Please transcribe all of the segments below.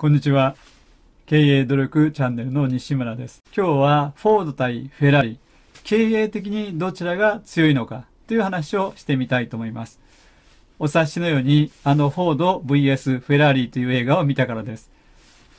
こんにちは。経営努力チャンネルの西村です。今日はフォード対フェラーリ、経営的にどちらが強いのかという話をしてみたいと思います。お察しのように、あのフォード VS フェラーリという映画を見たからです。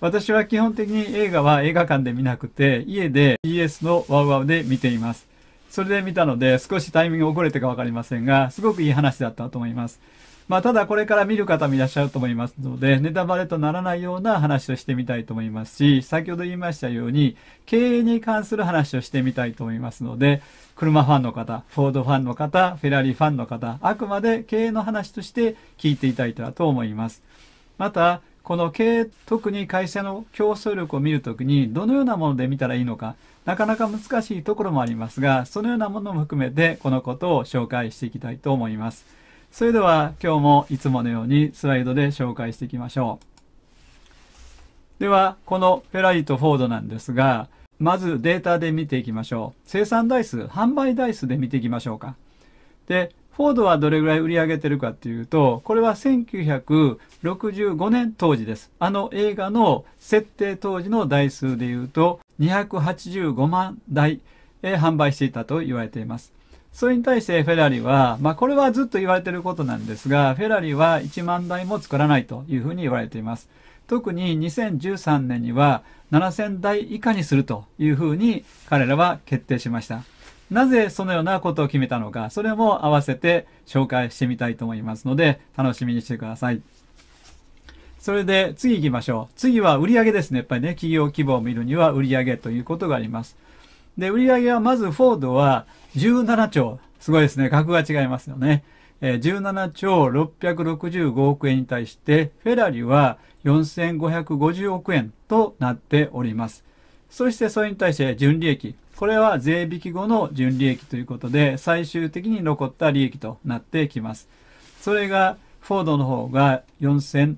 私は基本的に映画は映画館で見なくて、家で b s のワウワウで見ています。それで見たので、少しタイミング遅れてか分かりませんが、すごくいい話だったと思います。まあ、ただこれから見る方もいらっしゃると思いますので、ネタバレとならないような話をしてみたいと思いますし、先ほど言いましたように、経営に関する話をしてみたいと思いますので、車ファンの方、フォードファンの方、フェラーリファンの方、あくまで経営の話として聞いていただいたらと思います。また、この経営特に会社の競争力を見るときにどのようなもので見たらいいのかなかなか難しいところもありますがそのようなものも含めてこのことを紹介していきたいと思いますそれでは今日もいつものようにスライドで紹介していきましょうではこのフェラリとフォードなんですがまずデータで見ていきましょう生産台数販売台数で見ていきましょうかでフォードはどれぐらい売り上げてるかっていうと、これは1965年当時です。あの映画の設定当時の台数でいうと、285万台、え販売していたと言われています。それに対してフェラリは、まあこれはずっと言われてることなんですが、フェラリは1万台も作らないというふうに言われています。特に2013年には7000台以下にするというふうに彼らは決定しました。なぜそのようなことを決めたのか、それも合わせて紹介してみたいと思いますので、楽しみにしてください。それで次行きましょう。次は売上ですね。やっぱりね、企業規模を見るには売上ということがあります。で、売上はまずフォードは17兆。すごいですね。額が違いますよね。17兆665億円に対して、フェラリは4550億円となっております。そしてそれに対して純利益。これは税引き後の純利益ということで、最終的に残った利益となってきます。それが、フォードの方が4007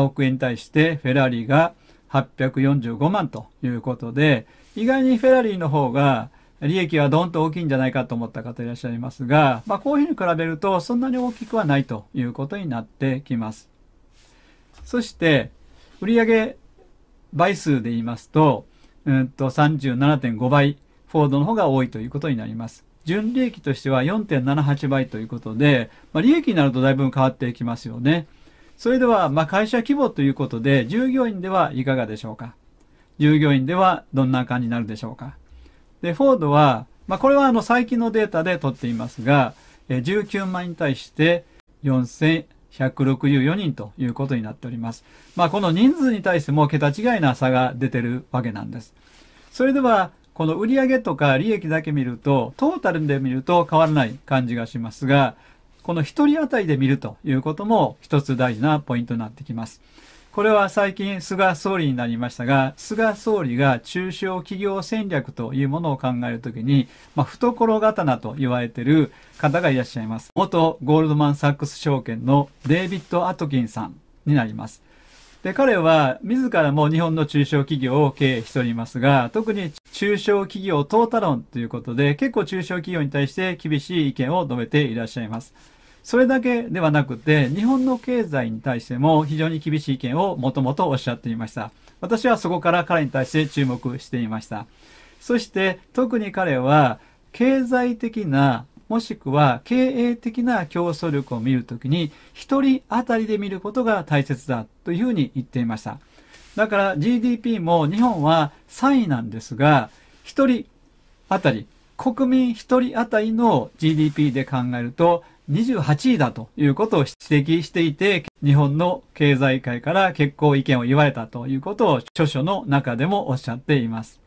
億円に対して、フェラーリが845万ということで、意外にフェラーリの方が、利益はどんと大きいんじゃないかと思った方いらっしゃいますが、まあ、こういうふうに比べるとそんなに大きくはないということになってきます。そして、売上倍数で言いますと、うんと37.5倍フォードの方が多いということになります。純利益としては4.78倍ということで、まあ、利益になるとだいぶ変わっていきますよね。それでは、まあ、会社規模ということで、従業員ではいかがでしょうか従業員ではどんな感じになるでしょうかで、フォードは、まあ、これはあの最近のデータで取っていますが、19万に対して4164人ということになっております。まあ、この人数に対しても桁違いな差が出てるわけなんです。それでは、この売上とか利益だけ見ると、トータルで見ると変わらない感じがしますが、この1人当たりで見るということも一つ大事なポイントになってきます。これは最近菅総理になりましたが、菅総理が中小企業戦略というものを考えるときに、まあ、懐刀と言われている方がいらっしゃいます。元ゴールドマン・サックス証券のデイビッド・アトキンさんになります。で、彼は自らも日本の中小企業を経営しておりますが、特に中小企業淘汰論ということで、結構中小企業に対して厳しい意見を述べていらっしゃいます。それだけではなくて、日本の経済に対しても非常に厳しい意見をもともとおっしゃっていました。私はそこから彼に対して注目していました。そして、特に彼は、経済的なもしくは経営的な競争力を見るときに、一人当たりで見ることが大切だというふうに言っていました。だから GDP も日本は3位なんですが、1人当たり、国民1人当たりの GDP で考えると28位だということを指摘していて、日本の経済界から結構意見を言われたということを著書の中でもおっしゃっています。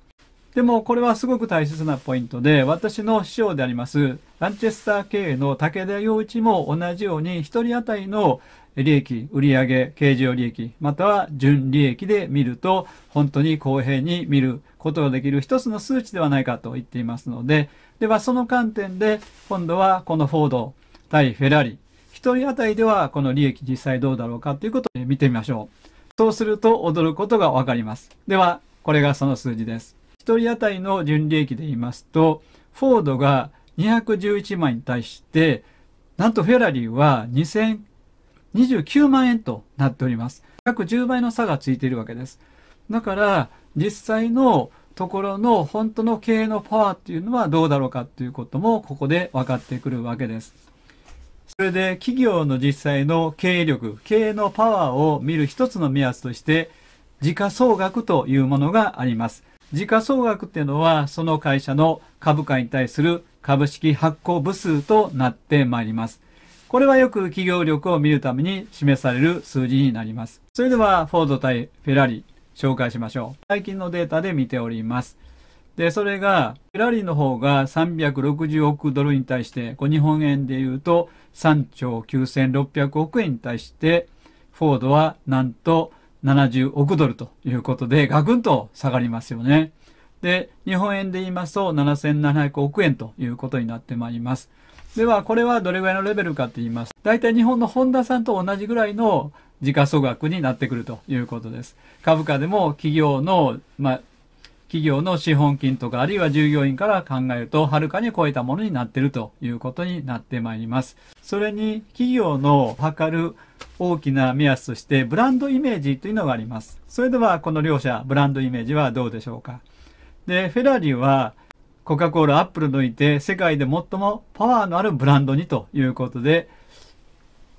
でもこれはすごく大切なポイントで、私の師匠であります、ランチェスター経営の武田洋一も同じように、一人当たりの利益、売上、経常利益、または純利益で見ると、本当に公平に見ることができる一つの数値ではないかと言っていますので、ではその観点で、今度はこのフォード対フェラーリ、一人当たりではこの利益実際どうだろうかということを見てみましょう。そうすると驚くことがわかります。では、これがその数字です。1人当たりの純利益で言いますと、フォードが211万円に対して、なんとフェラリーは2029万円となっております。約10倍の差がついているわけです。だから、実際のところの本当の経営のパワーっていうのはどうだろうかっていうこともここで分かってくるわけです。それで企業の実際の経営力、経営のパワーを見る一つの目安として時価総額というものがあります。時価総額っていうのは、その会社の株価に対する株式発行部数となってまいります。これはよく企業力を見るために示される数字になります。それでは、フォード対フェラーリ、紹介しましょう。最近のデータで見ております。で、それが、フェラーリの方が360億ドルに対して、こう日本円で言うと3兆9600億円に対して、フォードはなんと70億ドルということで、ガクンと下がりますよね。で、日本円で言いますと7700億円ということになってまいります。では、これはどれぐらいのレベルかと言います。大体日本のホンダさんと同じぐらいの時価総額になってくるということです。株価でも企業の、まあ、企業の資本金とか、あるいは従業員から考えると、はるかに超えたものになっているということになってまいります。それに、企業の測る大きな目安として、ブランドイメージというのがあります。それでは、この両者、ブランドイメージはどうでしょうか。で、フェラーリは、コカ・コーラ、アップル抜いて、世界で最もパワーのあるブランドにということで、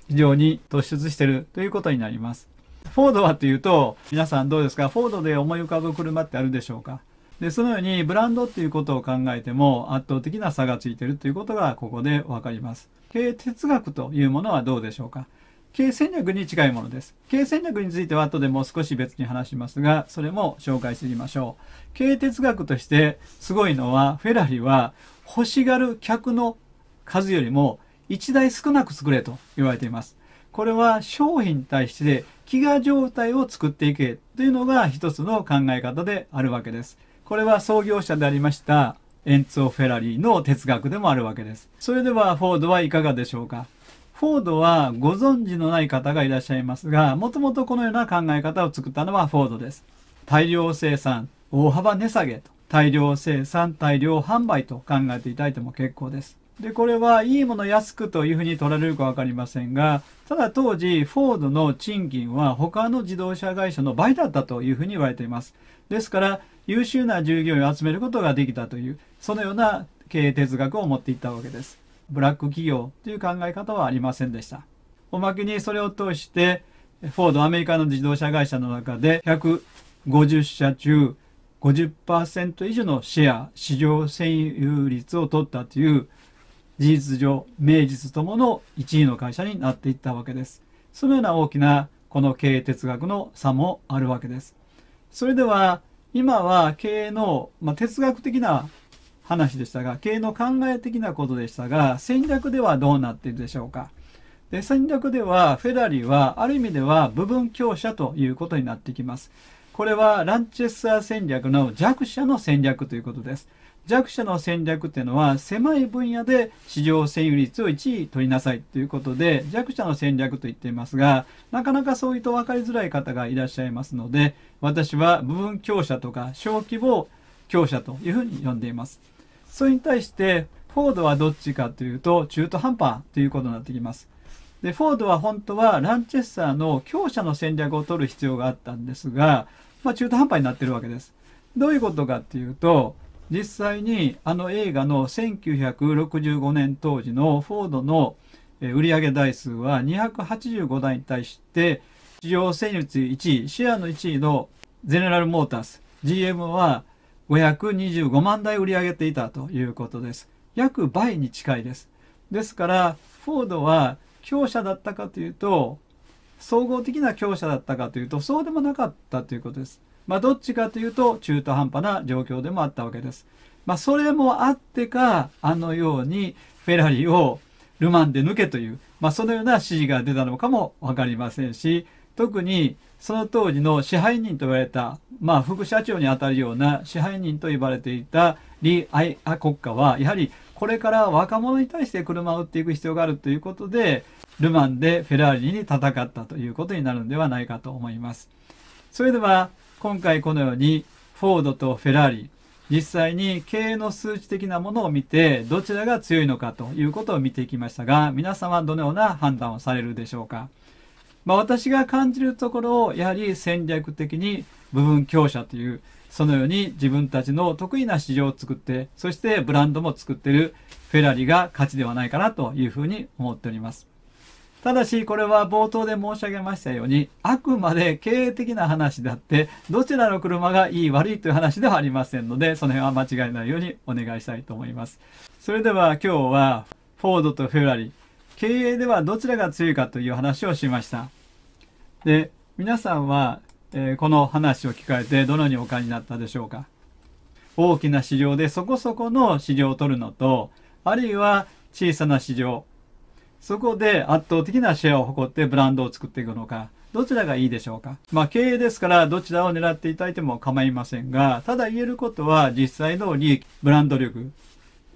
非常に突出しているということになります。フォードはっていうと、皆さんどうですかフォードで思い浮かぶ車ってあるでしょうかで、そのようにブランドっていうことを考えても圧倒的な差がついてるということがここでわかります。経営哲学というものはどうでしょうか経営戦略に近いものです。経営戦略については後でもう少し別に話しますが、それも紹介していきましょう。経営哲学としてすごいのは、フェラリは欲しがる客の数よりも1台少なく作れと言われています。これは商品に対して飢餓状態を作っていけというのが一つの考え方であるわけです。これは創業者でありましたエンツォ・フェラリーの哲学でもあるわけです。それではフォードはいかがでしょうかフォードはご存知のない方がいらっしゃいますが、もともとこのような考え方を作ったのはフォードです。大量生産、大幅値下げと、大量生産、大量販売と考えていただいても結構です。でこれはいいもの安くというふうに取られるか分かりませんがただ当時フォードの賃金は他の自動車会社の倍だったというふうに言われていますですから優秀な従業員を集めることができたというそのような経営哲学を持っていったわけですブラック企業という考え方はありませんでしたおまけにそれを通してフォードアメリカの自動車会社の中で150社中50%以上のシェア市場占有率を取ったという事実上名実ともの1位の会社になっていったわけですそのような大きなこの経営哲学の差もあるわけですそれでは今は経営の、まあ、哲学的な話でしたが経営の考え的なことでしたが戦略ではどうなっているでしょうかで戦略ではフェダリーはある意味では部分強者ということになってきますこれはランチェスター戦略の弱者の戦略ということです弱者の戦略っていうのは狭い分野で市場占有率を1位取りなさいということで弱者の戦略と言っていますがなかなかそういうと分かりづらい方がいらっしゃいますので私は部分強者とか小規模強者というふうに呼んでいます。それに対してフォードはどっちかというと中途半端ということになってきます。でフォードは本当はランチェスターの強者の戦略を取る必要があったんですが、まあ、中途半端になってるわけです。どういうことかっていうと実際にあの映画の1965年当時のフォードの売上台数は285台に対して市場占有率1位シェアの1位のゼネラル・モータース GM は525万台売り上げていたということです約倍に近いですですからフォードは強者だったかというと総合的な強者だったかというとそうでもなかったということですまあ、どっちかというと中途半端な状況でもあったわけです。まあ、それもあってかあのようにフェラリをル・マンで抜けという、まあ、そのような指示が出たのかも分かりませんし特にその当時の支配人と言われた、まあ、副社長にあたるような支配人と言われていた李愛ア。国家はやはりこれから若者に対して車を売っていく必要があるということでル・マンでフェラーリに戦ったということになるんではないかと思います。それでは今回このようにフォードとフェラーリ実際に経営の数値的なものを見てどちらが強いのかということを見ていきましたが皆さんはどのような判断をされるでしょうか、まあ、私が感じるところをやはり戦略的に部分強者というそのように自分たちの得意な市場を作ってそしてブランドも作っているフェラーリが勝ちではないかなというふうに思っております。ただしこれは冒頭で申し上げましたようにあくまで経営的な話であってどちらの車がいい悪いという話ではありませんのでその辺は間違いないようにお願いしたいと思いますそれでは今日はフォードとフェラリ経営ではどちらが強いかという話をしましたで皆さんは、えー、この話を聞かれてどのようにお感じになったでしょうか大きな市場でそこそこの市場を取るのとあるいは小さな市場そこで圧倒的なシェアを誇ってブランドを作っていくのか、どちらがいいでしょうか。まあ、経営ですからどちらを狙っていただいても構いませんが、ただ言えることは実際の利益、ブランド力、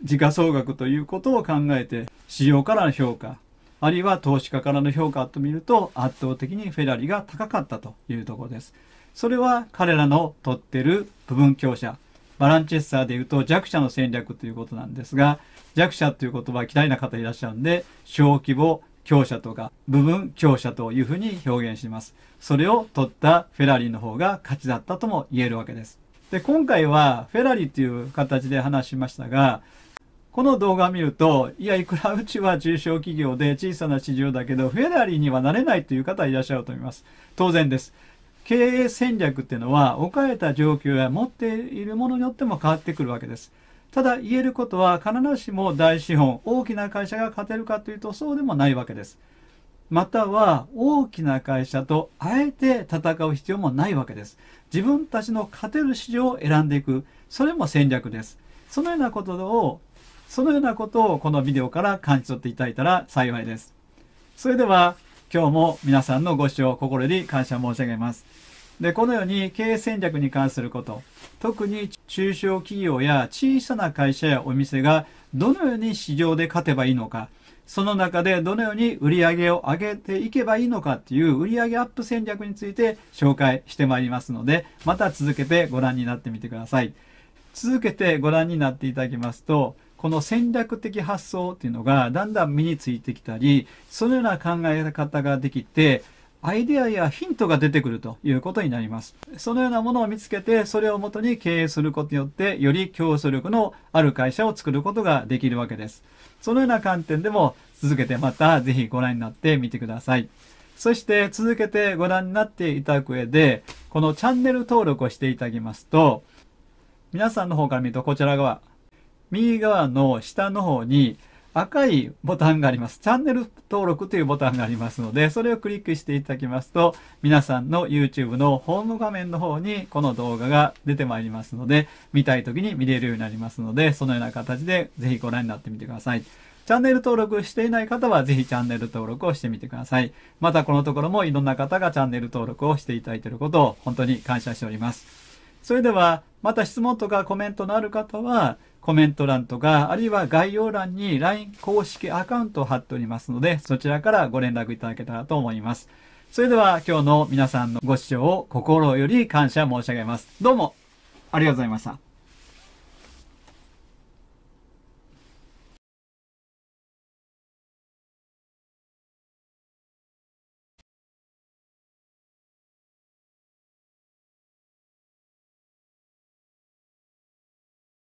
時価総額ということを考えて、市場からの評価、あるいは投資家からの評価と見ると圧倒的にフェラリが高かったというところです。それは彼らの取ってる部分強者、バランチェスターで言うと弱者の戦略ということなんですが、弱者という言葉は嫌いな方いらっしゃるんで、小規模強者とか部分強者というふうに表現します。それを取ったフェラリの方が勝ちだったとも言えるわけです。で、今回はフェラリという形で話しましたが、この動画を見ると、いや、いくらうちは中小企業で小さな市場だけど、フェラリにはなれないという方いらっしゃると思います。当然です。経営戦略っていうのは置かれた状況や持っているものによっても変わってくるわけです。ただ言えることは必ずしも大資本、大きな会社が勝てるかというとそうでもないわけです。または大きな会社とあえて戦う必要もないわけです。自分たちの勝てる市場を選んでいく。それも戦略です。そのようなことを、そのようなことをこのビデオから感じ取っていただいたら幸いです。それでは今日も皆さんのご視聴心より感謝申し上げますでこのように経営戦略に関すること特に中小企業や小さな会社やお店がどのように市場で勝てばいいのかその中でどのように売り上げを上げていけばいいのかっていう売上アップ戦略について紹介してまいりますのでまた続けてご覧になってみてください続けてご覧になっていただきますとこの戦略的発想っていうのがだんだん身についてきたりそのような考え方ができてアイデアやヒントが出てくるということになります。そのようなものを見つけて、それをもとに経営することによって、より競争力のある会社を作ることができるわけです。そのような観点でも続けてまたぜひご覧になってみてください。そして続けてご覧になっていただく上で、このチャンネル登録をしていただきますと、皆さんの方から見るとこちら側、右側の下の方に赤いボタンがあります。チャンネル登録というボタンがありますので、それをクリックしていただきますと、皆さんの YouTube のホーム画面の方にこの動画が出てまいりますので、見たい時に見れるようになりますので、そのような形でぜひご覧になってみてください。チャンネル登録していない方はぜひチャンネル登録をしてみてください。またこのところもいろんな方がチャンネル登録をしていただいていることを本当に感謝しております。それでは、また質問とかコメントのある方は、コメント欄とか、あるいは概要欄に LINE 公式アカウントを貼っておりますので、そちらからご連絡いただけたらと思います。それでは今日の皆さんのご視聴を心より感謝申し上げます。どうもありがとうございました。